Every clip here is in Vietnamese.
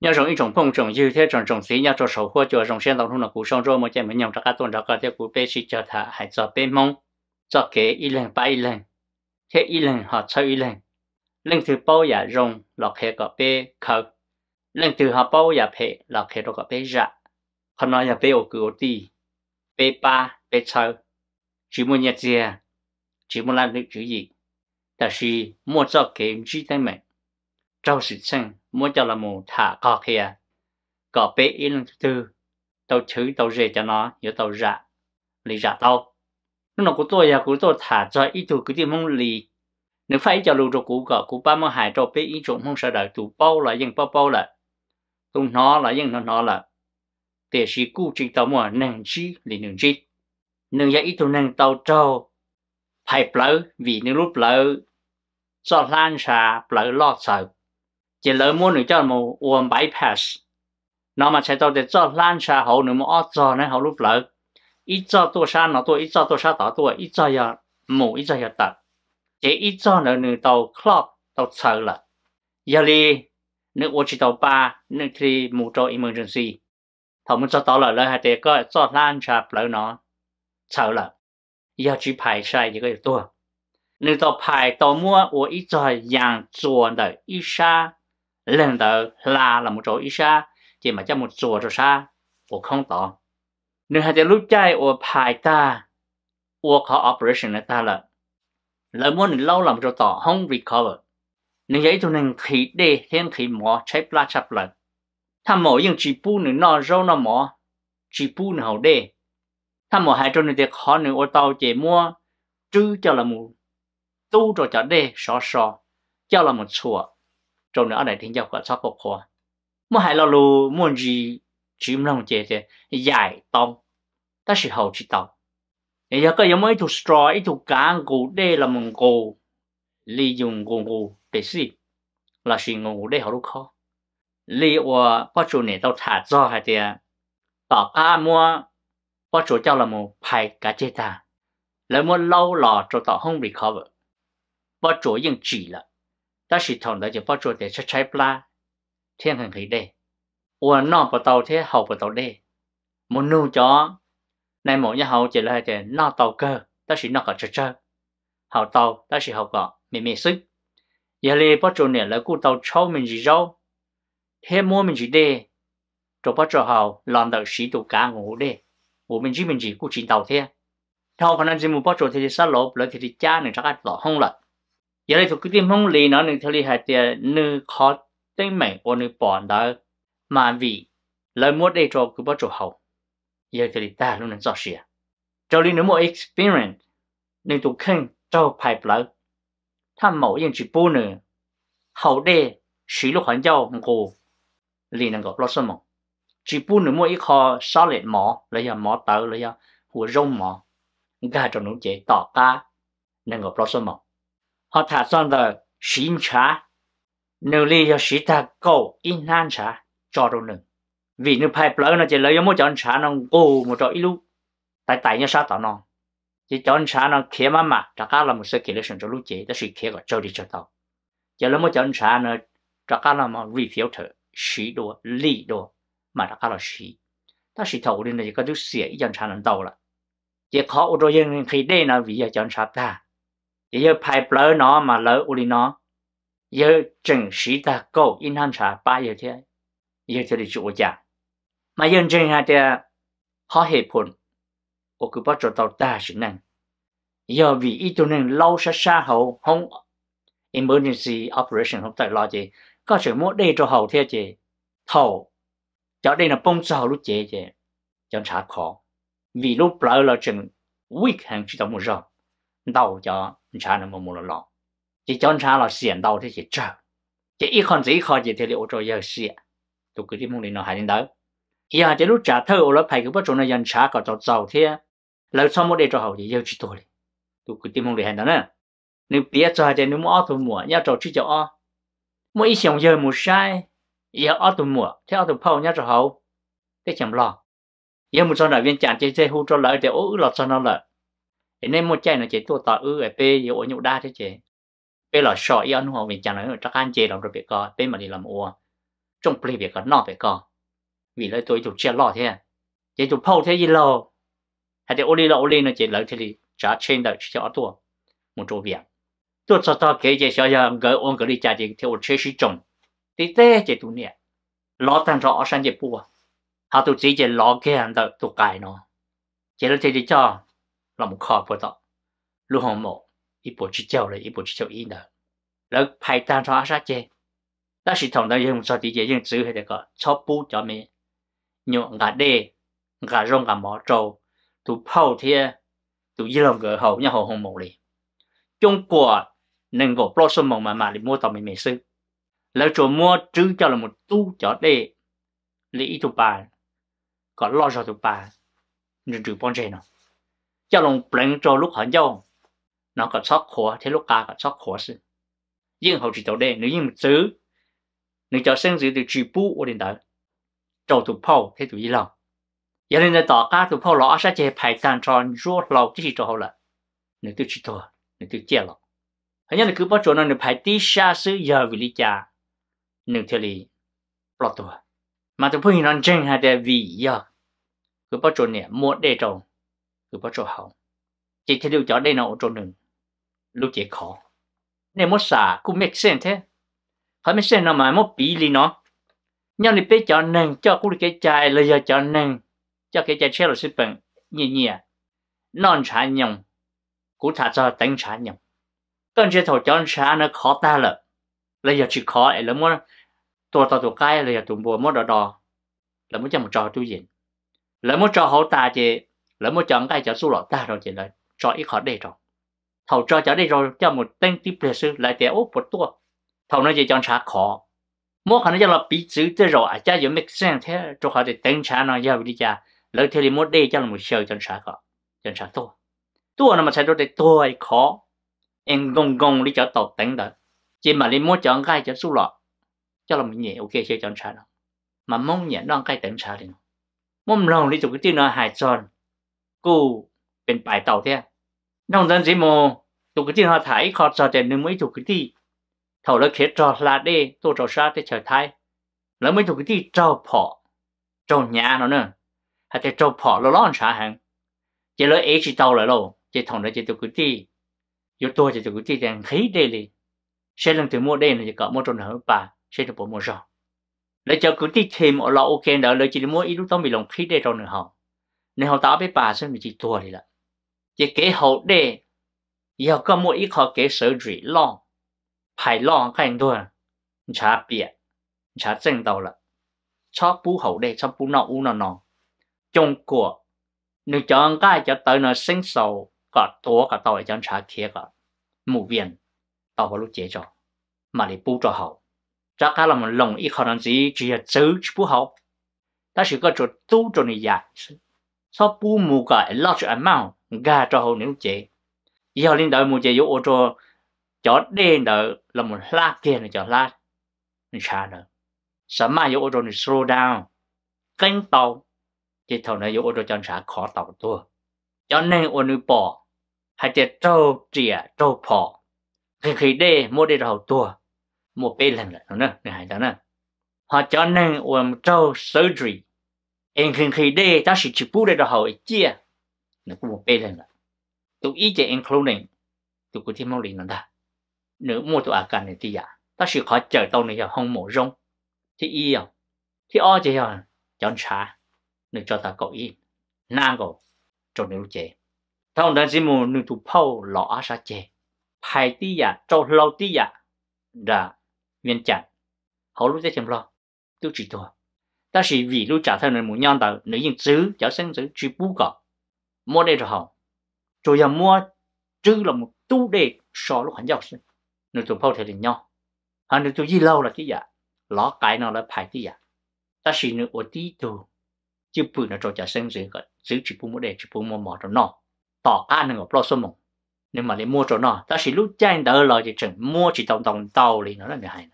nhờ rồng ít trồng phong trồng dư thế trồng trồng xí nhờ trồng sầu hoa cho rồng sen đầu trong là củ sông rồi một chén mình nhồng cho cá tuần cho cá theo củ bê xí cho thả hay cho bê mông cho kế y lần ba y lần thế y lần họ cho y lần lần từ bao giờ rồng lọt hệ có bê khờ lần từ họ bao giờ hệ lọt hệ đó có bê dạ không nói là bê ô cửa đi bê ba bê sáu chỉ muốn nhặt gì chỉ muốn làm được chữ gì 但是莫做给人知的美，赵世成。muốn cho là mù thả cọ kia cọ bế ý lần thứ tư tao chứ tao rể cho nó nhớ tao dạ lì dạ tao nó nó của tôi và của tôi thả cho ý tụ cứ tìm mong lì nếu phải cho lưu cho cũ cọ, của ba mươi hai cho bế ý trộm mong sợ đợi tụ bao là dân bao bao là tụ nó là dân nó nó là để sĩ cụ chỉ tao mua nàng chi lì nàng chi nàng ya ý tụ nàng tao cho phải lỡ vì nếu lúc lỡ do lan xà lỡ lo sợ chỉ lỡ muốn nữa cho một uổng bypass nó mà chạy tàu để cho lan xa hậu nữa mà ót cho nên hậu lúc lỡ ít cho tôi xa nó tôi ít cho tôi xa tỏ tôi ít cho giờ mù ít cho giờ tật chỉ ít cho nữa nữa tàu club tàu sợ là giờ đi nữa ô chỉ tàu ba nữa thì mù cho emergency thằng muốn cho tàu lỡ lỡ hai tệ có cho lan xa lỡ nó sợ là giờ chỉ phải sai chỉ có tôi nữa tàu phải tàu mua ô ít cho dạng chuẩn đời ít xa lần tờ là là một chỗ ít xa chỉ mà cho một chỗ rồi xa của không tỏ nên hai lúc chạy của 排 ta của có operation này ta là lời muốn lâu làm cho tỏ không recover nên vậy tụi nên khí đê thêm khí mỏ chạy pla chập lần tham mỏ nhưng chỉ bu nữa nó râu nó mỏ chỉ bu nữa hậu đê tham mỏ hai chỗ này thì khó nữa ô tàu chỉ mua chứ cho là mù tu rồi cho đê sò sò cho là một chùa trong nữa này thiên giáo cả sắp phục hoa mà hai lo lu muốn gì chỉ mong chờ chế giải tông ta sẽ hậu chỉ tông bây giờ có giống mấy thuộc straw ít thuộc cá cụ đê là mông cụ lý dùng cụ cụ để gì là suy ngủ để họ lúc khó lý và bắt chủ này tao thả do hay thế, tỏ ca mua bắt chủ cho là một phải cả chế ta lấy muốn lâu lò cho tao không recover, khó bắt chủ nhưng chỉ là ta chỉ thòng đó chỉ bắt giờ để cho trái pla thiên hành khí đây uốn nọ bắt tàu thế hậu bắt tàu đây muốn nuôi chó này mỗi nhà hậu chỉ là để nọ tàu cơ ta chỉ nọ cả chơi chơi hậu tàu ta chỉ hậu cả mì mì sức giờ lì bắt giờ này là cụ tàu châu mình gì đâu thế mua mình gì đây rồi bắt giờ hậu làm được sĩ tụ cá ngủ đây ngủ mình chỉ mình gì cụ chỉ tàu thế thâu phần anh gì mua bắt giờ thì sát lỗ lợi thì cha này chắc ăn lỗ không lợt giờ đây thuộc cái tim mong lì nó nên theo lý hạt tiền nữ khó tên mẹ của nữ bọn đó mà vì lời mua đây cho cứ bắt chỗ hậu giờ theo lý ta luôn nên rõ à cho lý nếu mua experience nên tụ khen cho phải lỡ tham mẫu yên chỉ bù nư hậu đề sử lúc hoàn giao một cô lý năng gặp lo sơ mộng chỉ bù nư mua ít kho sáu mỏ lấy giờ mỏ tớ lấy giờ hùa rông mỏ gà cho nó chế tỏ ta nên gọi lo sơ mộng họ thả son rồi xin cha, nếu lý cho sĩ ta cầu in nan cha cho đâu nữa vì nếu phải lỡ nó chỉ lấy cho mỗi chọn cha nó cố một chỗ ít lúc tại tại như sao tao nó chỉ chọn cha nó khé má mà trả cá là một sự kiện lịch sử cho lúc chế ta sĩ khé gọi cho đi cho tao chỉ lấy một chọn cha nó trả cá là mà refilter sĩ đồ lý đồ mà trả cá là sĩ ta sĩ thầu đi này có chút xỉa chọn cha nó đâu là chỉ khó ô tô dân khi đây là vì giờ chọn cha ta giờ phải lỡ nó mà lỡ uli nó giờ chừng sĩ ta câu in hàng trả ba giờ thế giờ thế thì chủ giả mà giờ chừng hà họ hệ phun ô cứ bắt cho tàu ta sự năng vì ít tu nên lâu xa xa hậu emergency operation không tại lo gì có sự muốn đi cho hậu thế gì thầu cho đây là bông sao lúc chế chế chẳng trả khó vì lúc lỡ là chừng week hàng chỉ tổng một đầu cho cha nó mua mua lọ chỉ cho cha là xiên đầu thì chỉ chờ chỉ ít con chỉ khó gì thì liệu cho giờ xiên tụ cái mông này nó hay đến đó giờ chỉ lúc trả thơ ở lớp phải cứ bắt chỗ nó dân cha có cho giàu thế lâu sau một đề cho hậu thì giờ chỉ tôi tụ cái mông này hay đó nè nếu biết cho thì nếu mua tôi mua nhớ cho chỉ cho mua ít xong giờ mua sai giờ ở tôi mua thế ở tôi phao nhớ cho hậu thế chẳng lo giờ một số đại viên chạm chơi chơi hú cho lợi thì ố lọt cho nó lợi nên một chạy nó chỉ tua tọt ư ở bê yếu nhụt đa thế chế P là sợ yếu nó mình chẳng nói là chắc ăn chế làm rồi bị co P mà đi làm ua trong plei việc có nọ bị co vì lấy tôi chụp chia lọ thế chế à. chụp phâu thế gì lò hay thì ô đi là ô đi nó chỉ lấy thế đi trả trên đời cho tua một chỗ việc tôi cho tao kể chế sợ giờ gửi ôn gửi đi trả thì theo chế sĩ trồng thì thế chế tụ nè lọ tan rõ sang chế bùa họ tụi chỉ chế lọ kia hàng tụi cài nó chế lấy thế đi cho 让我们靠不到。陆洪某一步去救了，一步去救伊呢。然后排单上阿啥姐，那是同的用手底下用纸那个草布叫咩？用牙的牙肉牙毛做，都泡贴，都一两个后，然后洪某哩。中国能够保守某慢慢的摸到没没事，然后做摸只叫了么都叫的，你一度办，搞老少都办，你就帮谁呢？cho lòng lúc họ dâu nó có sót khổ thế lúc ca có sót khổ sự nhưng họ chỉ tổ đề nếu như một chữ nếu cho sinh giữ từ chỉ bu ở đến đó trâu tụ phao thế tụ gì lòng giờ nên là tỏ cá tụ phao lọ sẽ chế phải tan cho rốt lâu chỉ cho hậu là nếu tụ chỉ tổ nếu tụ chết lọ hả nhớ là cứ bắt chỗ nó nếu phải đi xa xứ giờ vì lý cha nếu theo lý lọ tụ mà tụ phun nó chân hay là vì giờ cứ bắt chỗ này một đề trâu 그거 học chỉ thấy được chỗ đây nào chỗ đừng lúc chị khó nên một xả cũng make sense thế phải make sense nó mà một bí lý nó nhau thì bé chó nâng cho cũng cái trái, là giờ chỗ nâng cho cái trái chơi là sư bằng nhẹ nhẹ à. non trả nhồng cú thả cho tính trả nhồng còn chế thầu chó trả nó khó ta là là giờ chỉ khó ấy là muốn tổ tổ tổ cái là giờ tụi bùa muốn đỏ đỏ là muốn cho một trò tu diễn là muốn cho hậu ta chị lỡ một chẳng cái cháu xu lọ ta rồi chỉ là cho ít khó đây rồi thầu cho cháu đây rồi cho một tên tiếp lịch sư lại trẻ ốp một tua thầu nó chỉ chọn trả khó mỗi khả năng là bị chữ tới rồi à cha giống mấy sen thế cho họ để tên trả nó giao đi cha lỡ thế thì một đây cho là một sầu chọn trả khó chọn trả tua tua nó mà sai cho để tua khó em gồng gồng đi cho tàu tính đó chỉ mà đi mua chọn cái cho xu lọ cho là mình nhẹ ok sẽ chọn trả nó mà mong nhẹ nó cái tính trả đi mong lòng đi chụp cái tin nó hài tròn กูเป็นปลายเต่าเท่น้องดันสิโมตุกจีนฮาไทยขอจอดแต่หนึ่งไม่ถูกกที่เท่าละเคจอลาดเดตัวจอชาติเฉยไทยแล้วไม่ถูกที่เจ้าพอเจ้าหญ้าเนาะเนอะแจะเจ้าพอเราล่อนชาหังจะเลยเอชเจ้าเลยโลจะถงเลยจะถูกที่ยกตัวเจะถูกที่แดงขี้ได้เลยเช่นลงถึงมัวได้นี่ยจะเกาะมัวจนหัวป่าเชื่นถูกมัวจอแล้วเจ้ากุฏิเทมเราโอเคเดี๋เลยจีนมัวอีรุต้องมีลงขี้ได้ตรงหนึ่งห้อง nên họ tạo bé bà sẽ mình chỉ tua rồi, là chỉ kế hậu đệ, giờ có một ít họ kế sở dụy lo phải lo cái anh thôi chả bịa chả chân đầu là cho phù hậu đệ, cho phù nọ u nọ nọ trong của nếu cho anh cái cho tới nó sinh sầu cả tua cả tàu cho chả kia cả mù viện tàu vào lúc chế cho mà để phù cho hậu chắc là mình lòng ít khả năng gì chỉ là chữ phù hậu ta chỉ có chỗ tu cho người dạy so bu mu ka large amount ga cho hồ nếu chế giờ lên đợi mu chế yếu ô cho cho đen đợi là một la kia này cho la mình xa nữa sớm mai yếu ô cho mình slow down cánh tàu chế thầu này yếu ô cho cho xa khó tàu tua cho nên ô nữ bỏ hay chế trâu trìa trâu bỏ khi khi đê mua đê đầu tua mua bê lần lại nữa này hay đó nè họ cho nên ô trâu surgery em khi khi đây ta sẽ chụp bút để đó hỏi chia à. nó cũng một bên là tụi ý chế including tụi cũng thêm mong lý nó ta nữa mua tụi à cả này thì à dạ, ta sẽ khó chờ tàu này giờ không mổ rong thì ý à thì o chế à chọn xa nữa cho ta cậu ý na cậu cho nếu chế tao đang chỉ muốn nữa tụi phao lọ á sa chế phải tí à cho lâu tí à đã viên chặt hầu lúc sẽ chậm lo tôi chỉ thôi 但是 vì lúc trả thân người muốn nhân đầu nữ nhân chữ cháu sinh chữ chỉ bù cả mua đây rồi hậu rồi mua chữ là một tu đề lúc hắn giáo sinh nữ tụ phao thể nhau hắn nữ tụ gì lâu là cái gì ló cái nào là phải cái gì ta chỉ nữ ở tí tu chứ bự nó cho cháu sinh chữ cả chỉ bù mua chỉ bù mua mỏ rồi nó tỏ cá nó ngọc mông nên mà lấy mua cho nó ta chỉ lúc chạy đỡ lời thì chẳng mua chỉ tổng tổng tàu thì nó là người hay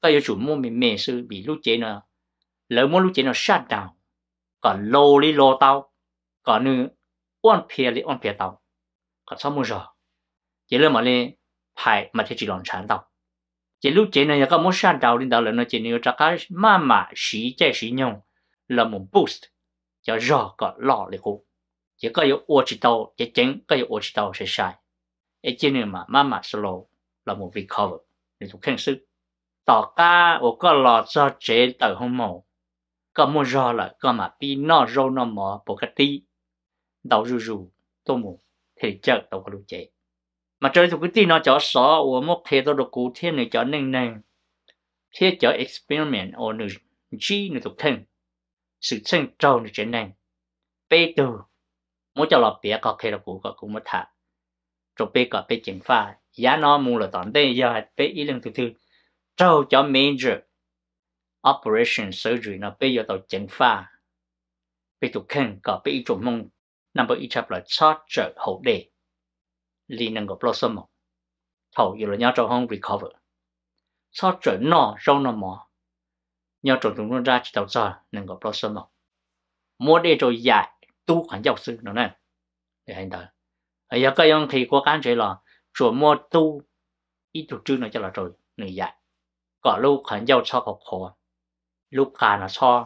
ta chủ mua mình mê sư bị lúc chế nó lỡ muốn lúc chế nó shut down còn lô lý lô tao còn nữ on pia lý on pia tao còn sao mua rồi chế lỡ mà lên phải mà thế chỉ lòn chán tao chế lúc chế này có muốn shut down đến đó là nó chế nếu chắc cái mà mà xí chế xí nhung là một boost cho rõ có lọ lý khu chế có yếu ô chỉ tao chế chính có yếu ô chỉ tao sẽ sai ấy chế này mà mà mà slow là một recover để thuộc khen sức ต่อก้าโอก็รอจอเจต่อห้องหมอ có mua rò là có mà pi nó rô nó mò bộ cái tí đầu rù rù tô mù thì chợ tàu có lúc chế mà chơi thuộc cái tí nó cho sọ của một thế tôi được cụ thế này cho nên nên thế cho experiment ở nữ chi nữ thuộc thân sự chân trâu nữ trên nên bê từ mỗi cho lọ bia có khi là cụ có cũng mất thả rồi bê có bê chỉnh pha giá nó mù là tỏn đây giờ bê ý lần thứ thứ trâu cho major operation surgery nó bây giờ tàu chấn pha bây tụ khen có bây chủ mong nằm bởi chập là chót trở hậu đề li nâng của lo sơ mộng thầu yếu là nhau cho hông recover chót trở nọ râu nọ mỏ nhau trộn chúng ra chỉ tàu giờ nâng của lo sơ mộng mua đề rồi dạy tu hẳn giáo sư nó nè để hành tờ ở giờ cái ông thì có cán chế là chủ mua tu ít chủ trương nó cho là rồi người dạy có lúc hẳn giáo cho học khó ลูกค้านะชอบ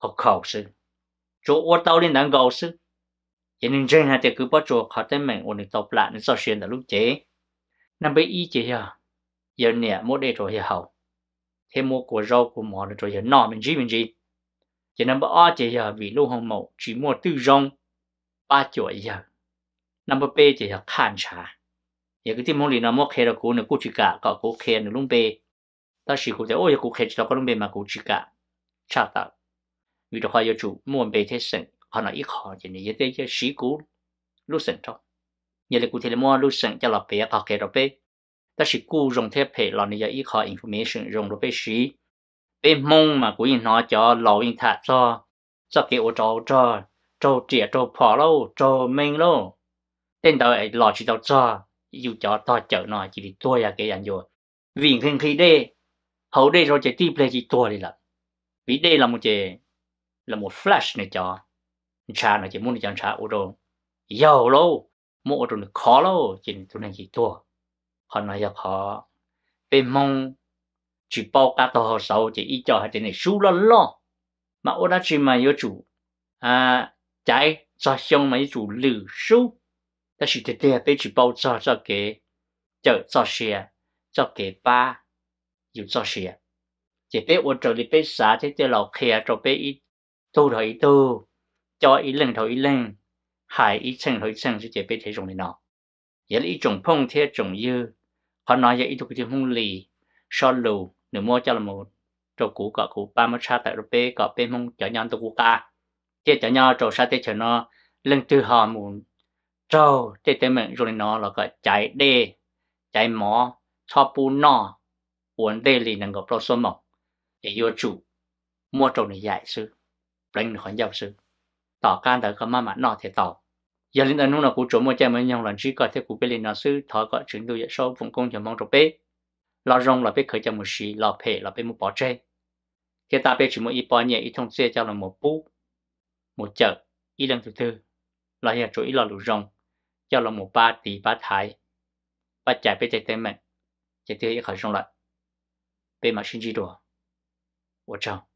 ขอบเขาซึ่งจู่ว่าเต้าเล่นดังเขาซึ่งยังนึงเจนฮะแต่คือป้าจู่เขาแต่แม่งวันนี้ตบหลานนี่สอเชียนแต่ลูกเจ๊นั่นไปอีเจียเยอะเนี่ยมดเอโตเหี่ยวเทมัวกัวเรากัวหมอเลยตัวเหี่ยวนอมันจีมันจียังนั่นไปอ้อเจียวีลูกหงหมูจีมัวตื้อจงป้าจู่เหี่ยวนั่นไปเป้เจียข้านชาอย่างที่มองลีนอมกเครากูเนี่ยกูจิกะก็กูเคนหรือลุงเป้那是古在我也古开始到各种边嘛古之家，查到，遇到话要住，莫被贴身，可能一考人家也得要洗古路神着，你来古贴的莫路神叫老别考开到被，但是古用贴配老人家一考 information 用到被洗，被蒙嘛古人拿叫老人他做，做给我找找，找姐找婆喽，找妹喽，等到老知道做，又叫到叫那就是多呀给人家，วิ่งขึ้นขี้ได้ hầu đây rồi chỉ tiếp lên chỉ tua đi là vì đây là một chế là một flash này cho cha nó chỉ muốn cho cha ô đồ giàu lâu mua ô đồ nó khó lâu chỉ tụi này chỉ tua họ nói là họ bên mong chỉ bao cả tàu sáu chỉ ít cho hai tên này sú lo lo mà ô đã chỉ mà yêu chủ à trái cho xong mà chủ lử sú ta chỉ thế thế bây chỉ bao cho cho cái chợ cho xe cho cái ba cho 有做事啊。chỉ bé ôn trâu đi bé xả thế thế lò kia trâu bé ít tu thôi ít tu cho ít lần thôi ít lần hại ít chân thôi chân chứ chỉ bé thế dùng này nọ vậy là ít trồng phong thế trồng dư họ nói vậy ít thuộc thì phong lì so lù nửa mua cho là một trâu cũ cọ cũ ba mươi sa tại bé cọ bé mông chở nhau tụ ca thế chở nhau trâu sa thế chở nó lần từ họ muốn trâu thế thế mình dùng này nọ là gọi chạy đê chạy mỏ cho pu nọ uốn bê lì nâng gọp lô xô mộng để yêu chủ mua trộn để dạy sư đánh khỏi giáo sư tỏ can tới có mà mà nọ thể tỏ giờ linh ơn là cú chỗ mua chơi mới nhau lần chỉ có thể cú bê lì nó sư thọ có chứng đủ dạy sâu vùng công cho mong trộn bê lo rong là bê khởi cho một xí lo phê là bê một bỏ trê khi ta bê chỉ một ít bỏ nhẹ ít thông xe cho là một bú một chợ ít lần thứ tư là hiện chủ ít là lũ rong cho là một ba tỷ ba thái ba chạy bê chạy tên mình chạy tiêu ít khởi rong lại 被马新吉夺，我操！